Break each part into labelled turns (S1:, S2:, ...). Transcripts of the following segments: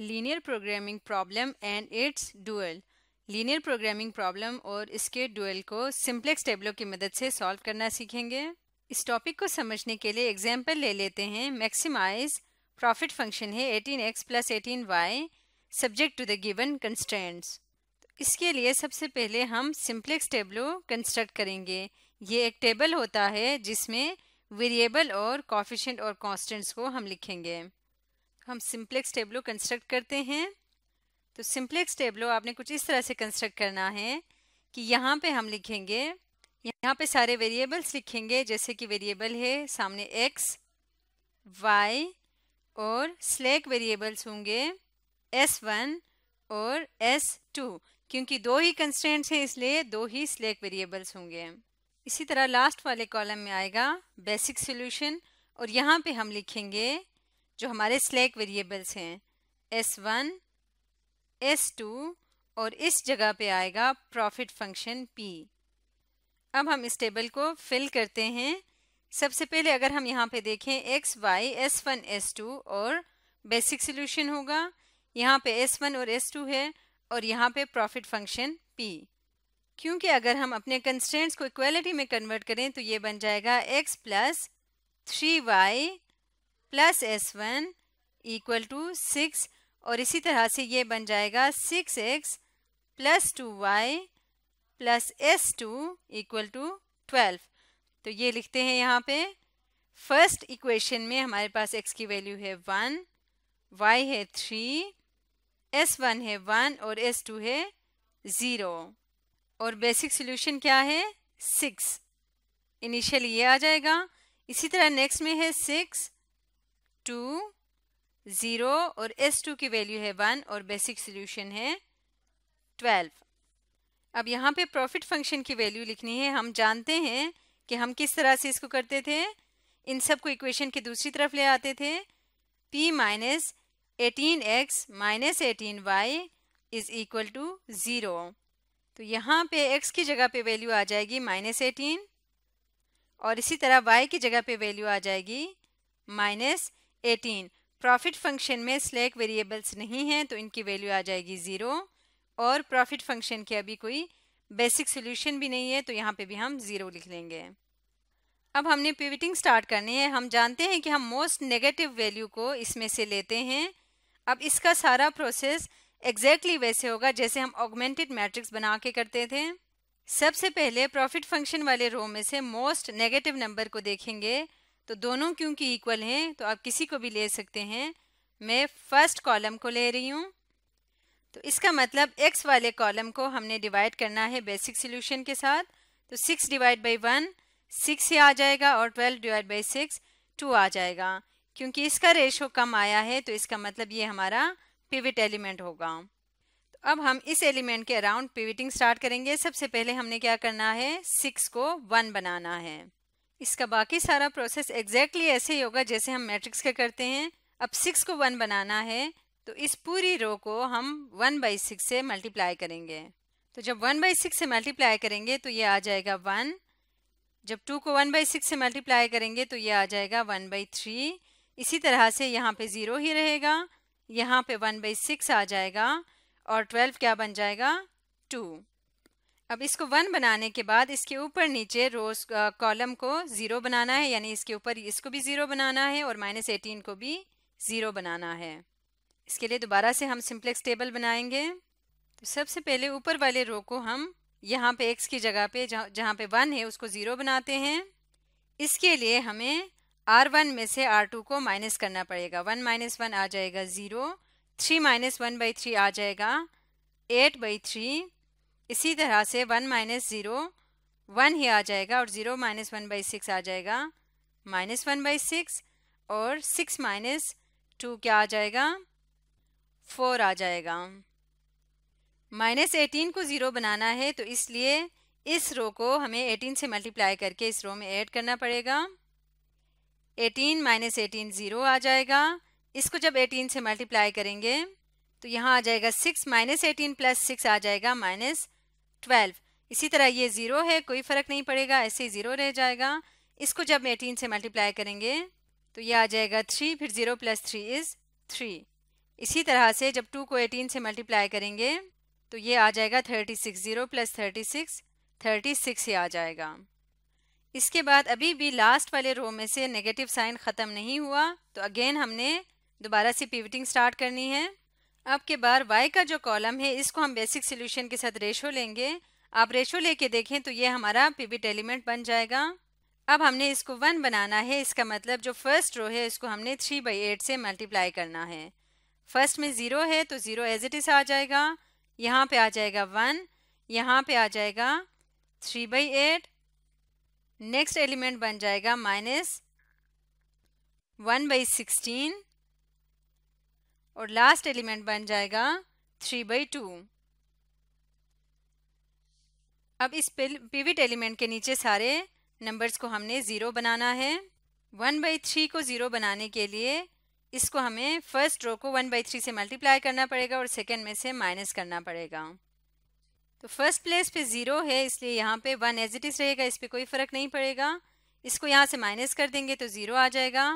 S1: linear programming problem and it's dual linear programming problem और इसके dual को simplex टेबलो की मदद से सॉल्व करना सीखेंगे इस टॉपिक को समझने के लिए एग्जाम्पल ले लेते हैं मैक्सिमाइज प्रॉफिट फंक्शन है eighteen X plus eighteen Y subject to the given constraints इसके लिए सबसे पहले हम सिंप्लेक्स टेबलो कंस्ट्रक्ट करेंगे ये एक टेबल होता है जिसमें वेरिएबल और कॉफिशेंट और कॉन्स्टेंट्स को हम लिखेंगे हम सिंप्लेक्स टेबलो कंस्ट्रक्ट करते हैं तो सिंप्लेक्स टेबलो आपने कुछ इस तरह से कंस्ट्रक्ट करना है कि यहाँ पे हम लिखेंगे यहाँ पे सारे वेरिएबल्स लिखेंगे जैसे कि वेरिएबल है सामने एक्स वाई और स्लैक वेरिएबल्स होंगे एस वन और एस टू क्योंकि दो ही कंस्टेंट्स हैं इसलिए दो ही स्लैक वेरिएबल्स होंगे इसी तरह लास्ट वाले कॉलम में आएगा बेसिक सोल्यूशन और यहाँ पे हम लिखेंगे जो हमारे स्लैक वेरिएबल्स हैं एस वन एस टू और इस जगह पे आएगा प्रॉफिट फंक्शन पी अब हम इस टेबल को फिल करते हैं सबसे पहले अगर हम यहाँ पे देखें X Y S one S two और बेसिक सोल्यूशन होगा यहाँ पे एस वन और एस टू है और यहाँ पे प्रॉफिट फंक्शन पी क्योंकि अगर हम अपने कंस्टेंट्स को इक्वलिटी में कन्वर्ट करें तो ये बन जाएगा X plus three Y plus S one equal to six और इसी तरह से ये बन जाएगा six X plus two Y plus S two equal to twelve तो ये लिखते हैं यहाँ पे फर्स्ट इक्वेशन में हमारे पास एक्स की वैल्यू है वन वाई है थ्री एस वन है वन और एस टू है ज़ीरो और बेसिक सोल्यूशन क्या है सिक्स इनिशियल ये आ जाएगा इसी तरह नेक्स्ट में है सिक्स टू ज़ीरो और एस टू की वैल्यू है वन और बेसिक सोल्यूशन है ट्वेल्व अब यहाँ पे प्रॉफिट फंक्शन की वैल्यू लिखनी है हम जानते हैं कि हम किस तरह से इसको करते थे इन सब को इक्वेशन के दूसरी तरफ ले आते थे p minus eighteen X minus eighteen Y is equal to zero तो यहाँ पे x की जगह पे वैल्यू आ जाएगी माइनस एटीन और इसी तरह y की जगह पे वैल्यू आ जाएगी माइनस एटीन प्रॉफिट फंक्शन में स्लैक वेरिएबल्स नहीं हैं तो इनकी वैल्यू आ जाएगी ज़ीरो और प्रॉफिट फंक्शन के अभी कोई बेसिक सोल्यूशन भी नहीं है तो यहाँ पे भी हम ज़ीरो लिख लेंगे अब हमने पिविटिंग स्टार्ट करनी है हम जानते हैं कि हम मोस्ट नेगेटिव वैल्यू को इसमें से लेते हैं अब इसका सारा प्रोसेस एग्जैक्टली exactly वैसे होगा जैसे हम ऑगमेंटेड मैट्रिक्स बना के करते थे सबसे पहले प्रॉफिट फंक्शन वाले रो में से मोस्ट नेगेटिव नंबर को देखेंगे तो दोनों क्योंकि इक्वल हैं तो आप किसी को भी ले सकते हैं मैं फर्स्ट कॉलम को ले रही हूँ तो इसका मतलब एक्स वाले कॉलम को हमने डिवाइड करना है बेसिक सोल्यूशन के साथ तो six divide by one six ही आ जाएगा और twelve divide by six two आ जाएगा क्योंकि इसका रेशो कम आया है तो इसका मतलब ये हमारा पिविट एलिमेंट होगा तो अब हम इस एलिमेंट के अराउंड पिविटिंग स्टार्ट करेंगे सबसे पहले हमने क्या करना है सिक्स को वन बनाना है इसका बाकी सारा प्रोसेस एग्जैक्टली ऐसे ही होगा जैसे हम मैट्रिक्स का करते हैं अब सिक्स को वन बनाना है तो इस पूरी रो को हम वन बाई सिक्स से मल्टीप्लाई करेंगे तो जब वन बाई सिक्स से मल्टीप्लाई करेंगे तो ये आ जाएगा वन जब टू को वन बाई सिक्स से मल्टीप्लाई करेंगे तो ये आ जाएगा वन बाई थ्री इसी तरह से यहाँ पे ज़ीरो ही रहेगा यहाँ पे वन बाई सिक्स आ जाएगा और ट्वेल्व क्या बन जाएगा टू अब इसको वन बनाने के बाद इसके ऊपर नीचे रोज कॉलम को ज़ीरो बनाना है यानी इसके ऊपर इसको भी ज़ीरो बनाना है और माइनस एटीन को भी ज़ीरो बनाना है इसके लिए दोबारा से हम सिंप्लेक्स टेबल बनाएंगे तो सबसे पहले ऊपर वाले रो को हम यहाँ पे एक्स की जगह पे जहाँ जहाँ पे वन है उसको ज़ीरो बनाते हैं इसके लिए हमें आर वन में से आर टू को माइनस करना पड़ेगा वन माइनस वन आ जाएगा zero three minus one by three आ जाएगा एट बाई थ्री इसी तरह से वन माइनस ज़ीरो वन ही आ जाएगा और zero minus one by six आ जाएगा माइनस वन बाई सिक्स और सिक्स माइनस टू क्या आ जाएगा फोर आ जाएगा माइनस एटीन को ज़ीरो बनाना है तो इसलिए इस रो को हमें एटीन से मल्टीप्लाई करके इस रो में ऐड करना पड़ेगा एटीन माइनस एटीन ज़ीरो आ जाएगा इसको जब एटीन से मल्टीप्लाई करेंगे तो यहाँ आ जाएगा six minus eighteen plus six आ जाएगा माइनस ट्वेल्व इसी तरह ये ज़ीरो है कोई फ़र्क नहीं पड़ेगा ऐसे ही ज़ीरो रह जाएगा इसको जब एटीन से मल्टीप्लाई करेंगे तो ये आ जाएगा थ्री फिर zero plus three is three इसी तरह से जब टू को एटीन से मल्टीप्लाई करेंगे तो ये आ जाएगा thirty six zero plus thirty six thirty six ही आ जाएगा इसके बाद अभी भी लास्ट वाले रो में से नेगेटिव साइन ख़त्म नहीं हुआ तो अगेन हमने दोबारा से पिविटिंग स्टार्ट करनी है आपके बार y का जो कॉलम है इसको हम बेसिक सोल्यूशन के साथ रेशो लेंगे आप रेशो लेके देखें तो ये हमारा पिविट एलिमेंट बन जाएगा अब हमने इसको वन बनाना है इसका मतलब जो फर्स्ट रो है इसको हमने थ्री बाई एट से मल्टीप्लाई करना है फर्स्ट में ज़ीरो है तो ज़ीरो एज इट इज़ आ जाएगा यहाँ पे आ जाएगा वन यहाँ पे आ जाएगा three by eight next element बन जाएगा माइनस वन बाई सिक्सटीन और लास्ट एलिमेंट बन जाएगा थ्री बाई टू अब इस पिविट एलिमेंट के नीचे सारे नंबर्स को हमने ज़ीरो बनाना है वन बाई थ्री को ज़ीरो बनाने के लिए इसको हमें फर्स्ट रो को वन बाई थ्री से मल्टीप्लाई करना पड़ेगा और सेकेंड में से माइनस करना पड़ेगा तो फर्स्ट प्लेस पे ज़ीरो है इसलिए यहाँ पे वन एज इट इज़ रहेगा इस पर कोई फ़र्क नहीं पड़ेगा इसको यहाँ से माइनस कर देंगे तो ज़ीरो आ जाएगा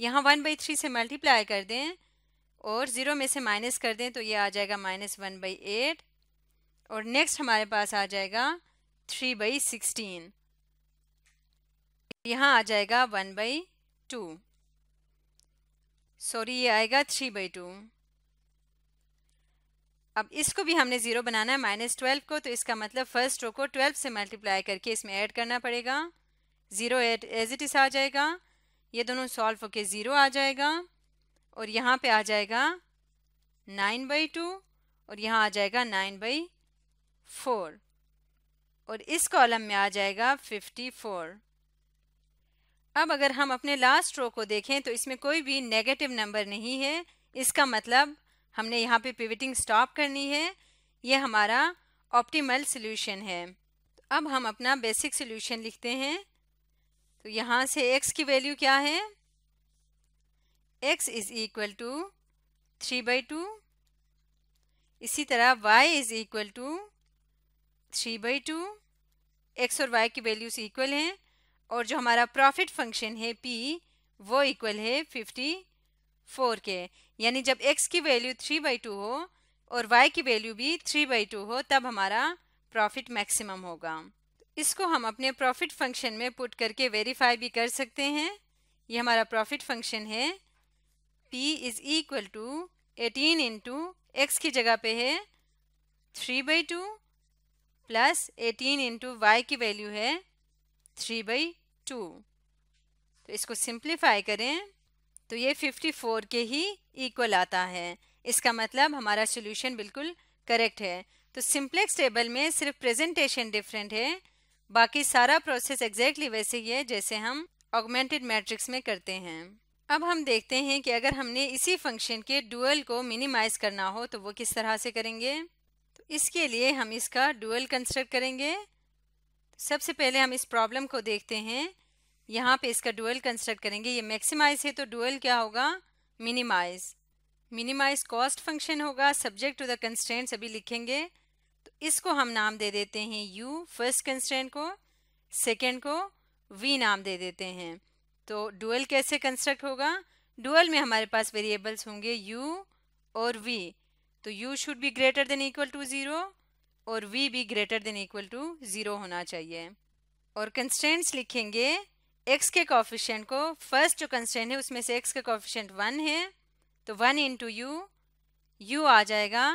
S1: यहाँ वन बाई थ्री से मल्टीप्लाई कर दें और ज़ीरो में से माइनस कर दें तो ये आ जाएगा माइनस वन बाई एट और नेक्स्ट हमारे पास आ जाएगा थ्री बाई सिक्सटीन यहाँ आ जाएगा वन बाई टू सॉरी ये आएगा थ्री बाई टू अब इसको भी हमने ज़ीरो बनाना है माइनस ट्वेल्व को तो इसका मतलब फर्स्ट रो को ट्वेल्व से मल्टीप्लाई करके इसमें ऐड करना पड़ेगा ज़ीरो एट एज इट इस आ जाएगा ये दोनों सॉल्व होके ज़ीरो आ जाएगा और यहाँ पे आ जाएगा नाइन बाई टू और यहाँ आ जाएगा नाइन बाई फोर और इस कॉलम में आ जाएगा फिफ्टी फोर अब अगर हम अपने लास्ट रो को देखें तो इसमें कोई भी नेगेटिव नंबर नहीं है इसका मतलब हमने यहाँ पे पिवटिंग स्टॉप करनी है ये हमारा ऑप्टिमल सोल्यूशन है तो अब हम अपना बेसिक सोल्यूशन लिखते हैं तो यहाँ से एक्स की वैल्यू क्या है x is equal to three by two इसी तरह y is equal to three by two X और y की वैल्यूज इक्वल हैं और जो हमारा प्रॉफिट फंक्शन है p वो इक्वल है फिफ्टी फोर के यानी जब x की वैल्यू थ्री बाई टू हो और y की वैल्यू भी थ्री बाई टू हो तब हमारा प्रॉफिट मैक्सिमम होगा इसको हम अपने प्रॉफिट फंक्शन में पुट करके वेरीफाई भी कर सकते हैं ये हमारा प्रॉफिट फंक्शन है P is equal to eighteen into X की जगह पे है three by two plus eighteen into Y की वैल्यू है थ्री बाई टू तो इसको सिंप्लीफाई करें तो ये फिफ्टी फोर के ही इक्वल आता है इसका मतलब हमारा सोल्यूशन बिल्कुल करेक्ट है तो सिंप्लेक्स टेबल में सिर्फ प्रेजेंटेशन डिफरेंट है बाकी सारा प्रोसेस एग्जैक्टली वैसे ही है जैसे हम ऑगमेंटेड मैट्रिक्स में करते हैं अब हम देखते हैं कि अगर हमने इसी फंक्शन के डुअल को मिनिमाइज करना हो तो वो किस तरह से करेंगे तो इसके लिए हम इसका डुअल कंस्ट्रक्ट करेंगे सबसे पहले हम इस प्रॉब्लम को देखते हैं यहाँ पे इसका डुअल कंस्ट्रक्ट करेंगे ये मैक्सिमाइज है तो डुअल क्या होगा मिनिमाइज मिनिमाइज कॉस्ट फंक्शन होगा सब्जेक्ट टू द कंस्टेंट अभी लिखेंगे तो इसको हम नाम दे देते हैं यू फर्स्ट कंस्टेंट को सेकेंड को वी नाम दे देते हैं तो डुअल कैसे कंस्ट्रक्ट होगा डुअल में हमारे पास वेरिएबल्स होंगे यू और वी तो U should be greater than equal to zero और वी भी greater than equal to zero होना चाहिए और कंस्टेंट्स लिखेंगे एक्स के कॉफिशेंट को फर्स्ट जो कंस्टेंट है उसमें से एक्स का कॉफिशेंट वन है तो वन इंटू यू यू आ जाएगा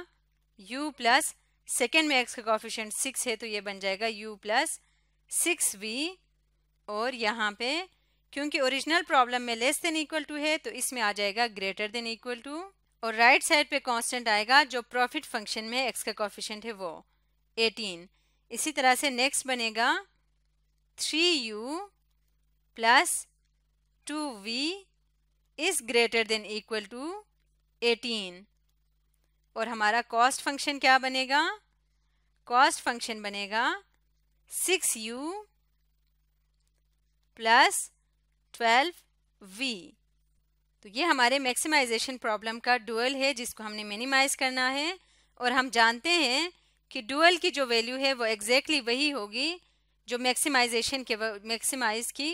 S1: यू प्लस सेकेंड में एक्स का कॉफिशेंट सिक्स है तो ये बन जाएगा यू प्लस सिक्स वी और यहाँ पे क्योंकि ओरिजिनल प्रॉब्लम में लेस देन इक्वल टू है तो इसमें आ जाएगा ग्रेटर देन इक्वल टू और राइट right साइड पे कांस्टेंट आएगा जो प्रॉफिट फंक्शन में एक्स का कॉफिशेंट है वो 18 इसी तरह से नेक्स्ट बनेगा 3u plus two v is greater than equal to 18 और हमारा कॉस्ट फंक्शन क्या बनेगा कॉस्ट फंक्शन बनेगा 6u यू प्लस वी तो ये हमारे मैक्सिमाइजेशन प्रॉब्लम का डुअल है जिसको हमने मिनिमाइज करना है और हम जानते हैं कि डुअल की जो वैल्यू है वो एग्जैक्टली exactly वही होगी जो मैक्सिमाइजेशन के मैक्सिमाइज की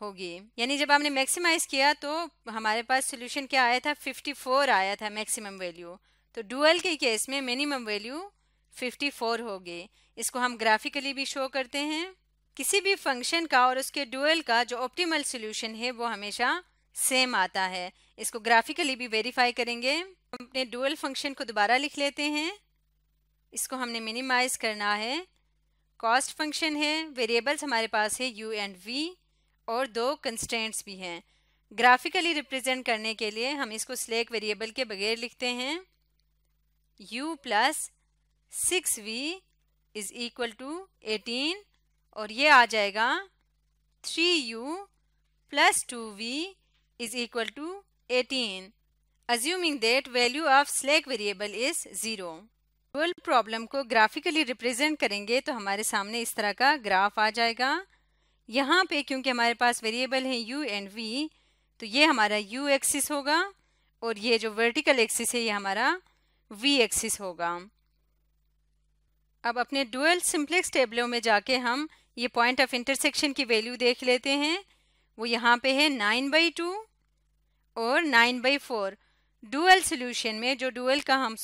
S1: होगी यानी जब हमने मैक्सिमाइज किया तो हमारे पास सोल्यूशन क्या आया था 54 आया था मैक्सिमम वैल्यू तो डुअल के केस में मिनिमम वैल्यू 54 होगी इसको हम ग्राफिकली भी शो करते हैं किसी भी फंक्शन का और उसके डुअल का जो ऑप्टिमल सोल्यूशन है वो हमेशा सेम आता है इसको ग्राफिकली भी वेरीफाई करेंगे हम अपने डुअल फंक्शन को दोबारा लिख लेते हैं इसको हमने मिनिमाइज करना है कॉस्ट फंक्शन है वेरिएबल्स हमारे पास है यू एंड वी और दो कंस्टेंट्स भी हैं ग्राफिकली रिप्रेजेंट करने के लिए हम इसको स्लेक वेरिएबल के बगैर लिखते हैं u plus six v is equal to eighteen और ये आ जाएगा three u plus two v is equal to eighteen assuming that value of slack variable is zero problem को ग्राफिकली रिप्रेजेंट करेंगे तो हमारे सामने इस तरह का ग्राफ आ जाएगा यहाँ पे क्योंकि हमारे पास वेरिएबल है यू एंड वी तो ये हमारा यू एक्सिस होगा और ये जो वर्टिकल एक्सिस है ये हमारा वी एक्सिस होगा अब अपने डुअल सिंप्लेक्स टेबलों में जाके हम ये पॉइंट ऑफ इंटरसेक्शन की वैल्यू देख लेते हैं वो यहाँ पे है नाइन बाई टू और nine by four dual solution में जो डुअल का हम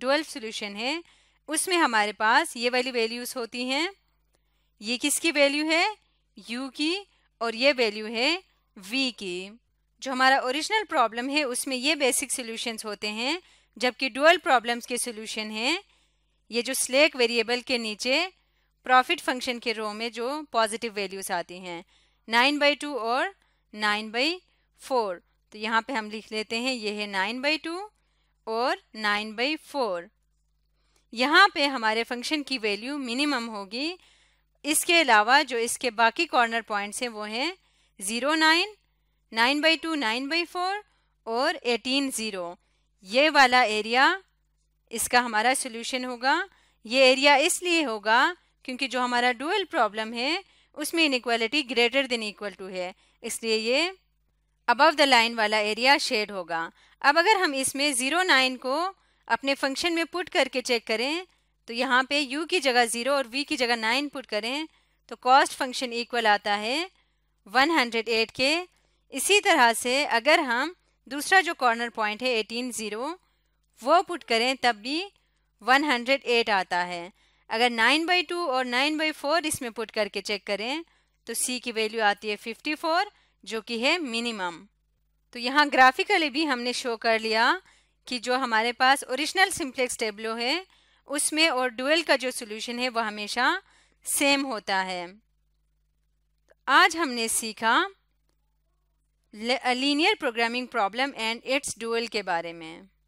S1: डुअल सोल्यूशन है उसमें हमारे पास ये वाली वैल्यूज़ होती हैं ये किसकी वैल्यू है u की और ये वैल्यू है v की जो हमारा ओरिजिनल प्रॉब्लम है उसमें ये बेसिक सोल्यूशन होते हैं जबकि डुअल प्रॉब्लम्स के सोल्यूशन हैं ये जो स्लेक वेरिएबल के नीचे प्रॉफिट फंक्शन के रो में जो पॉजिटिव वैल्यूज आती हैं नाइन बाई टू और नाइन बाई फोर तो यहाँ पे हम लिख लेते हैं ये है नाइन बाई टू और नाइन बाई फोर यहाँ पे हमारे फंक्शन की वैल्यू मिनिमम होगी इसके अलावा जो इसके बाकी कॉर्नर पॉइंट्स हैं वो हैं zero nine nine by two nine by four और एटीन ज़ीरो ये वाला एरिया इसका हमारा सोल्यूशन होगा ये एरिया इसलिए होगा क्योंकि जो हमारा डुअल प्रॉब्लम है उसमें inequality greater than equal to है इसलिए ये अबव द लाइन वाला एरिया शेड होगा अब अगर हम इसमें ज़ीरो नाइन को अपने फंक्शन में पुट करके चेक करें तो यहाँ पे u की जगह ज़ीरो और v की जगह नाइन पुट करें तो कॉस्ट फंक्शन इक्वल आता है वन हंड्रेड एट के इसी तरह से अगर हम दूसरा जो कॉर्नर पॉइंट है एटीन ज़ीरो वो पुट करें तब भी वन हंड्रेड एट आता है अगर नाइन बाई टू और नाइन बाई फोर इसमें पुट करके चेक करें तो सी की वैल्यू आती है फिफ्टी फोर जो कि है मिनिमम तो यहाँ ग्राफिकली भी हमने शो कर लिया कि जो हमारे पास ओरिजिनल सिम्प्लेक्स टेबलो है उसमें और डुअल का जो सोल्यूशन है वह हमेशा सेम होता है आज हमने सीखा linear programming problem and it's dual के बारे में